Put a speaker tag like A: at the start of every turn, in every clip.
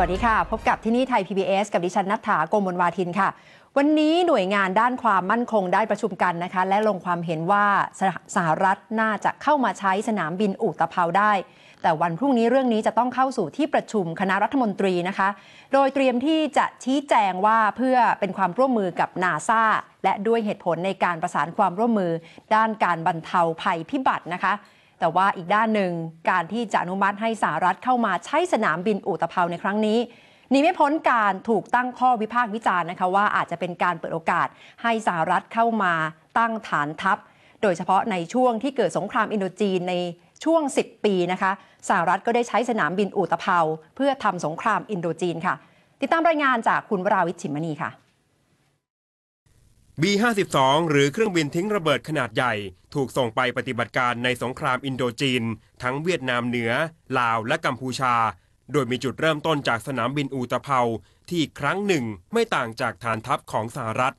A: วัสดีค่ะ พบกับที่นี่ไทย PBS กับดิฉันนัฐาโกมลวาทินค่ะ วันนี้หน่วยงานด้านความมั่นคงได้ประชุมกันนะคะ และลงความเห็นว่าสสหรัฐน่าจะเข้ามาใช้สนามบินอุตภาได้ แต่วันพรุ่งนี้เรื่องนี้จะต้องเข้าสู่ที่ประชุมคณะรัฐมนตรีนะคะ โดยเตรียมที่จะชี้แจงว่าเพื่อเป็นความร่วมมือกับนาซาและด้วยเหตุผลในการประสานความร่วมมือ ด้านการบรรเทาภัยพิบัตินะคะแต่ว่าอีกด้านหนึ่งการที่จะอนุมัติให้สหรัฐเข้ามาใช้สนามบินอุตภเปาในครั้งนี้ นี่ไม่พ้นการถูกตั้งข้อวิพากษ์วิจารณ์นะคะว่าอาจจะเป็นการเปิดโอกาสให้สหรัฐเข้ามาตั้งฐานทัพ โดยเฉพาะในช่วงที่เกิดสงครามอินโดจีนในช่วง 10 ปีนะคะสหรัฐก็ได้ใช้สนามบินอุตภเปาเพื่อทำสงครามอินโดจีนค่ะ ติดตามรายงานจากคุณวราวิชิมณีค่ะ
B: B-52 หรือเครื่องบินทิ้งระเบิดขนาดใหญ่ถูกส่งไปปฏิบัติการในสงครามอินโดจีน ทั้งเวียดนามเหนือลาว และกัมพูชา โดยมีจุดเริ่มต้นจากสนามบินอูตะเภา ที่ครั้งหนึ่งไม่ต่างจากฐานทัพของสหรัฐ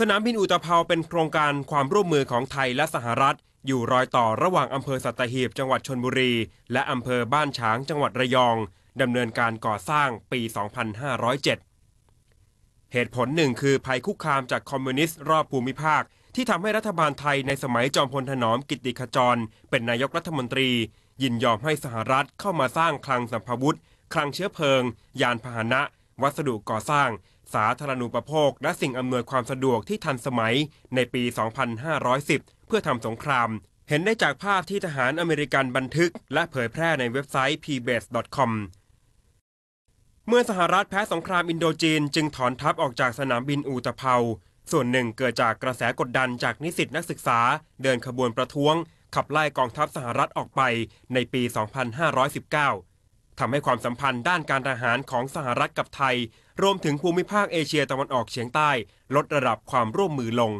B: สนามบินอูตะเภาเป็นโครงการความร่วมมือของไทยและสหรัฐ อยู่รอยต่อระหว่างอำเภอสัตหีบ จังหวัดชนบุรีและอำเภอบ้านฉางจังหวัดระยองดำเนินการก่อสร้างปี 2507เหตุผลหนึ่งคือภัยคุกคามจากคอมมิวนิสต์รอบภูมิภาค ที่ทำให้รัฐบาลไทยในสมัยจอมพลถนอมกิติขจรเป็นนายกรัฐมนตรี ยินยอมให้สหรัฐเข้ามาสร้างคลังสัมภวุธคลังเชื้อเพลิง ยานพาหนะ วัสดุก่อสร้าง สาธารณูปโภค และสิ่งอำนวยความสะดวกที่ทันสมัยในปี 2510 เพื่อทำสงคราม เห็นได้จากภาพที่ทหารอเมริกันบันทึก และเผยแพร่ในเว็บไซต์ pbs.com a e เมื่อสหรัฐแพ้สงครามอินโดจีนจึงถอนทัพออกจากสนามบินอูตะเภา ส่วนหนึ่งเกิดจากกระแสกดดันจากนิสิตนักศึกษา เดินขบวนประท้วง ขับไล่กองทัพสหรัฐออกไปในปี 2519 ทำให้ความสัมพันธ์ด้านการทหารของสหรัฐกับไทย รวมถึงภูมิภาคเอเชียตะวันออกเฉียงใต้ลดระดับความร่วมมือลง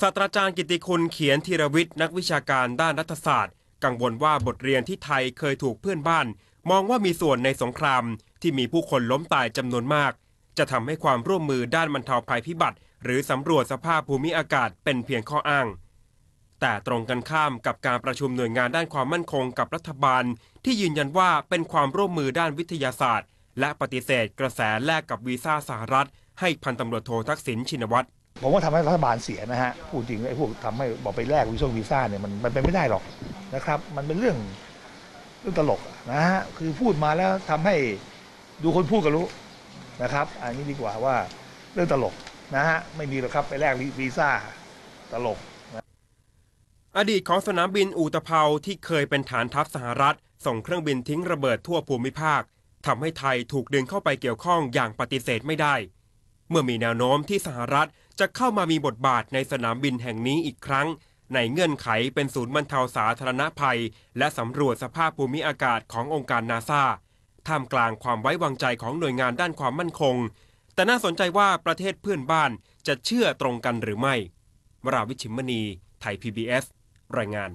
B: ศาสตราจารย์กิติคุณเขียนธีรวิทย์นักวิชาการด้านรัฐศาสตร์ กังวลว่าบทเรียนที่ไทยเคยถูกเพื่อนบ้านมองว่ามีส่วนในสงครามที่มีผู้คนล้มตายจำนวนมาก จะทำให้ความร่วมมือด้านบรรเทาภัยพิบัติ หรือสำรวจสภาพภูมิอากาศเป็นเพียงข้ออ้าง แต่ตรงกันข้ามกับการประชุมหน่วยงานด้านความมั่นคงกับรัฐบาล ที่ยืนยันว่าเป็นความร่วมมือด้านวิทยาศาสตร์ และปฏิเสธกระแสแลกกับวีซ่าสหรัฐ ให้พัน
C: ตำรวจโททักษิณชินวัตรผมว่าทำให้รัฐบาลเสียนะฮะพูดจริงไอ้พวกทำให้บอกไปแลกวีซ่าวีซ่าเนี่ยมันมันเป็นไม่ได้หรอกนะครับ มันเป็นเรื่องเรื่องตลกนะฮะ คือพูดมาแล้วทำให้ดูคนพูดก็รู้นะครับ อันนี้ดีกว่าว่าเรื่องตลกนะฮะ ไม่มีหรอกครับไปแลกวีซ่าตลก
B: อดีตของสนามบินอูตะเภาที่เคยเป็นฐานทัพสหรัฐ ส่งเครื่องบินทิ้งระเบิดทั่วภูมิภาคทำให้ไทยถูกดึงเข้าไปเกี่ยวข้องอย่างปฏิเสธไม่ได้ เมื่อมีแนวโน้มที่สหรัฐ จะเข้ามามีบทบาทในสนามบินแห่งนี้อีกครั้งในเงื่อนไขเป็นศูนย์บรรเทาสาธารณภัย และสำรวจสภาพภูมิอากาศขององค์การนาซาท่ามกลางความไว้วางใจของหน่วยงานด้านความมั่นคง แต่น่าสนใจว่าประเทศเพื่อนบ้านจะเชื่อตรงกันหรือไม่ วราวิชิมมณีไทย PBS รายงาน